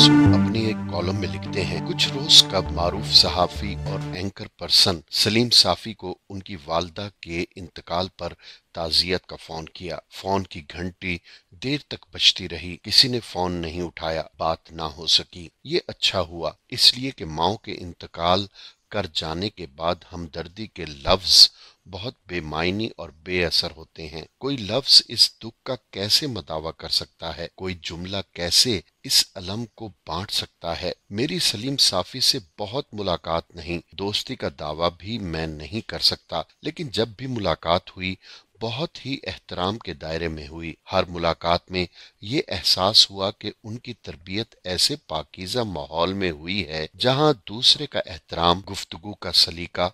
मसूद अपनी एक कॉलम में लिखते हैं कुछ रोज कब मारूफ सहाफी और एंकर पर्सन सलीम साफी को उनकी वालदा के इंतकाल पर ताजियत का फोन किया फोन की घंटी देर तक बजती रही किसी ने फोन नहीं उठाया बात ना हो सकी ये अच्छा हुआ इसलिए कि माओ के इंतकाल कर जाने के बाद हमदर्दी के लफ्ज बहुत बेमायनी और बेअसर होते हैं कोई लफ्ज इस दुख का कैसे मदावा कर सकता है कोई जुमला कैसे इस अलम को बांट सकता है मेरी सलीम साफी से बहुत मुलाकात नहीं दोस्ती का दावा भी मैं नहीं कर सकता लेकिन जब भी मुलाकात हुई बहुत ही एहतराम के दायरे में हुई हर मुलाकात में ये एहसास हुआ कि उनकी तरबियत ऐसे पाकिजा माहौल में हुई है जहाँ दूसरे का एहतराम गुफ्तगु का सलीका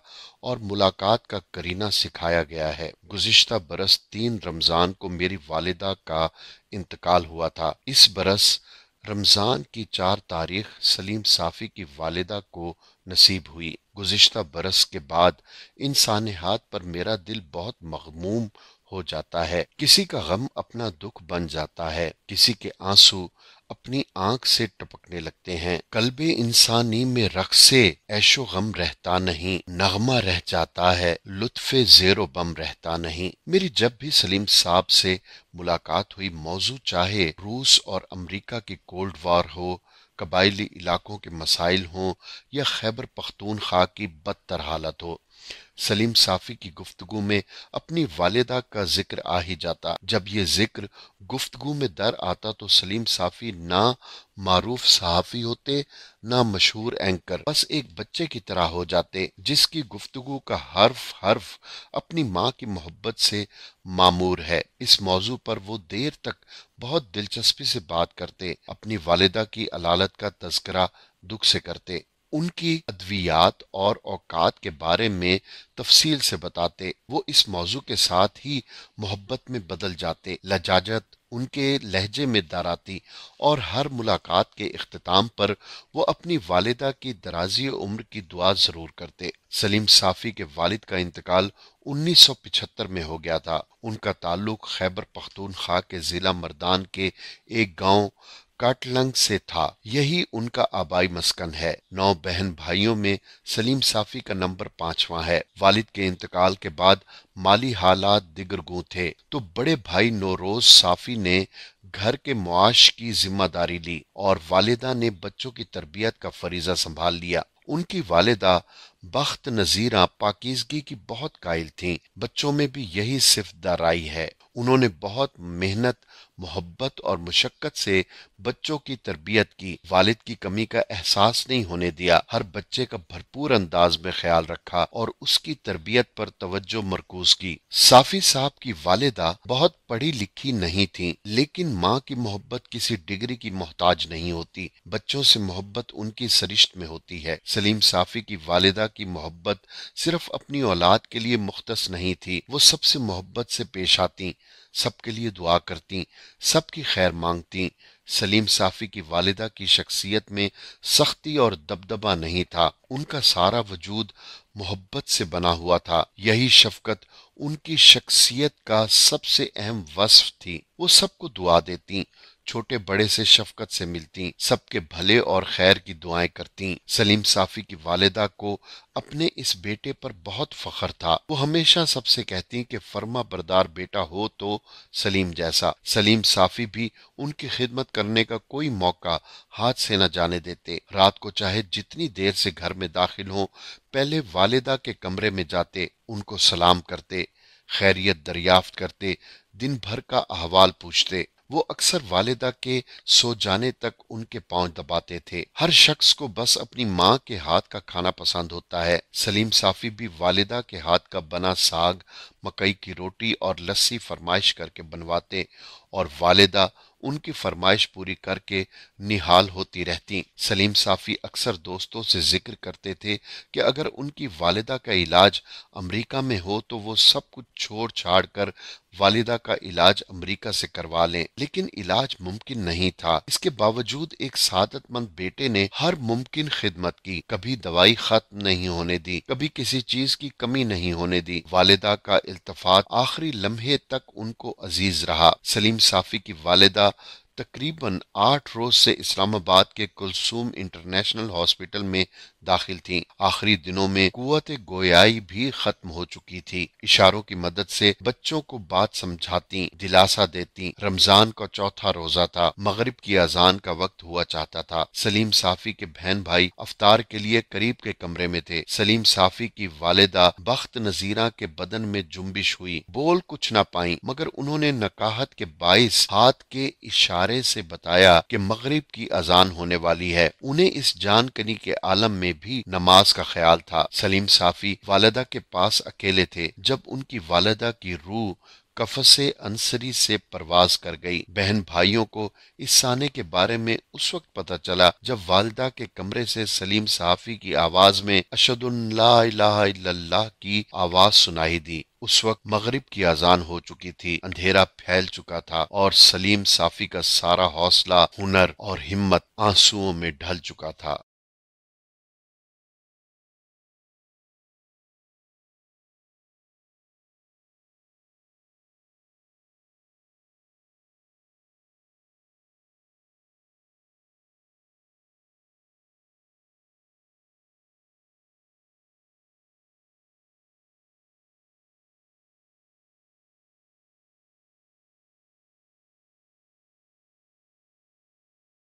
और मुलाकात का करीना सिखाया गया है गुजशत बरस तीन रमजान को मेरी वालिदा का इंतकाल हुआ था इस बरस रमजान की चार तारीख सलीम साफी की वालिदा को नसीब हुई गुज्त बरस के बाद इन सानहात पर मेरा दिल बहुत मखमूम हो जाता है किसी का गम अपना दुख बन जाता है किसी के आंसू अपनी आंख से टपकने लगते हैं भी इंसानी में रक्से ऐशो गम रहता नहीं नगमा रह जाता है लुत्फे जेरो बम रहता नहीं मेरी जब भी सलीम साहब से मुलाकात हुई मौजू चाहे रूस और अमेरिका की कोल्ड वार हो कबाइली इलाकों के मसाइल हों या खैबर पख्तूनख्वा की बदतर हालत हो सलीम साफ़ी की गुफ्तगु में अपनी वालदा का जिक्र आ ही जाता जब ये जिक्र गुफ्तगु में दर आता तो सलीम साफ़ी ना मारूफ सहाफ़ी होते ना मशहूर एंकर बस एक बच्चे की तरह हो जाते जिसकी गुफ्तगु का हर्फ हर्फ अपनी माँ की मोहब्बत से मामूर है इस मौजू पर वो देर तक बहुत दिलचस्पी से बात करते अपनी वालिदा की अलालत का तस्करा दुख से करते उनकी अद्वियात और औकात के बारे में तफसील से बताते वो इस मौजू के साथ ही मोहब्बत में बदल जाते लजाजत उनके लहजे में दराती और हर मुलाकात के अख्ताम पर वो अपनी वालदा की दराजी उम्र की दुआ जरूर करते सलीम साफ़ी के वालिद का इंतकाल 1975 में हो गया था उनका ताल्लुक खैबर पख्तूनख्वा के ज़िला मर्दान के एक गांव काटलंग से था यही उनका आबाई मस्कन है नौ बहन भाइयों में सलीम साफी का नंबर पांचवा है वालिद के इंतकाल के बाद माली हालात दिगरगू थे तो बड़े भाई नोरोज साफी ने घर के मुआश की जिम्मेदारी ली और वालिदा ने बच्चों की तरबियत का फरीजा संभाल लिया उनकी वालदा बख्त नजीरा पाकिजगी की बहुत कायल थीं बच्चों में भी यही सिर्फ दराई है उन्होंने बहुत मेहनत मोहब्बत और मुशक्क़त से बच्चों की तरबियत की वालिद की कमी का एहसास नहीं होने दिया हर बच्चे का भरपूर अंदाज में ख्याल रखा और उसकी तरबियत पर तवज्जो मरकूज की साफी साहब की वालिदा बहुत पढ़ी लिखी नहीं थी लेकिन माँ की मोहब्बत किसी डिग्री की मोहताज नहीं होती बच्चों से मोहब्बत उनकी सरिश्त में होती है सलीम साफ़ी की वालिदा की मोहब्बत सिर्फ अपनी औलाद के लिए मुख्तस नहीं थी वो सबसे मोहब्बत से पेश आती सबके लिए दुआ करती सबकी खैर मांगती सलीम साफ़ी की वालिदा की शख्सियत में सख्ती और दबदबा नहीं था उनका सारा वजूद मोहब्बत से बना हुआ था यही शफकत उनकी शख्सियत का सबसे अहम वस्फ थी वो सबको दुआ देती छोटे बड़े से शफकत से मिलती सबके भले और खैर की दुआएं करती सलीम साफी की वालदा को अपने इस बेटे पर बहुत फख्र था वो हमेशा सबसे कहती कि फर्मा बरदार बेटा हो तो सलीम जैसा सलीम साफी भी उनकी खिदमत करने का कोई मौका हाथ से न जाने देते रात को चाहे जितनी देर से घर में दाखिल हो पहले वालदा के कमरे में जाते उनको सलाम करते खैरियत दरियाफ्त करते दिन भर का अहवाल पूछते वो अक्सर वालिदा के सो जाने तक उनके पांव दबाते थे हर शख्स को बस अपनी माँ के हाथ का खाना पसंद होता है सलीम साफी भी वालिदा के हाथ का बना साग मकई की रोटी और लस्सी फरमाइश करके बनवाते और वालिदा उनकी फरमाइश पूरी करके निहाल होती रहती सलीम साफ़ी अक्सर दोस्तों से जिक्र करते थे कि अगर उनकी वालिदा का इलाज अमेरिका में हो तो वो सब कुछ छोड़ छाड़ कर वालिदा का इलाज अमेरिका से करवा लें लेकिन इलाज मुमकिन नहीं था इसके बावजूद एक सादतमंद बेटे ने हर मुमकिन खिदमत की कभी दवाई खत्म नहीं होने दी कभी किसी चीज की कमी नहीं होने दी वालिदा का इल्तफात आखिरी लम्हे तक उनको अजीज रहा सलीम साफी की वालदा तकरीबन आठ रोज से इस्लामाबाद के कुलसूम इंटरनेशनल हॉस्पिटल में दाखिल थी आखिरी दिनों में कुत गोयाई भी खत्म हो चुकी थी इशारों की मदद से बच्चों को बात समझाती दिलासा देती रमजान का चौथा रोजा था मगरब की अजान का वक्त हुआ चाहता था सलीम साफी के बहन भाई अवतार के लिए करीब के कमरे में थे सलीम साफी की वालदा बख्त नजीरा के बदन में जुम्बिश हुई बोल कुछ ना पाई मगर उन्होंने नकाहत के बायस हाथ के इशारे से बताया कि मगरब की अजान होने वाली है उन्हें इस जानकनी के आलम में भी नमाज का ख्याल था सलीम साफी वालदा के पास अकेले थे जब उनकी वालदा की रूह कफसे अंसरी से परवाज कर गई बहन भाइयों को इस साने के बारे में उस वक्त पता चला जब वालदा के कमरे से सलीम साफ़ी की आवाज में अशदुल्ला की आवाज सुनाई दी उस वक्त मगरिब की अजान हो चुकी थी अंधेरा फैल चुका था और सलीम साफी का सारा हौसला हुनर और हिम्मत आंसुओं में ढल चुका था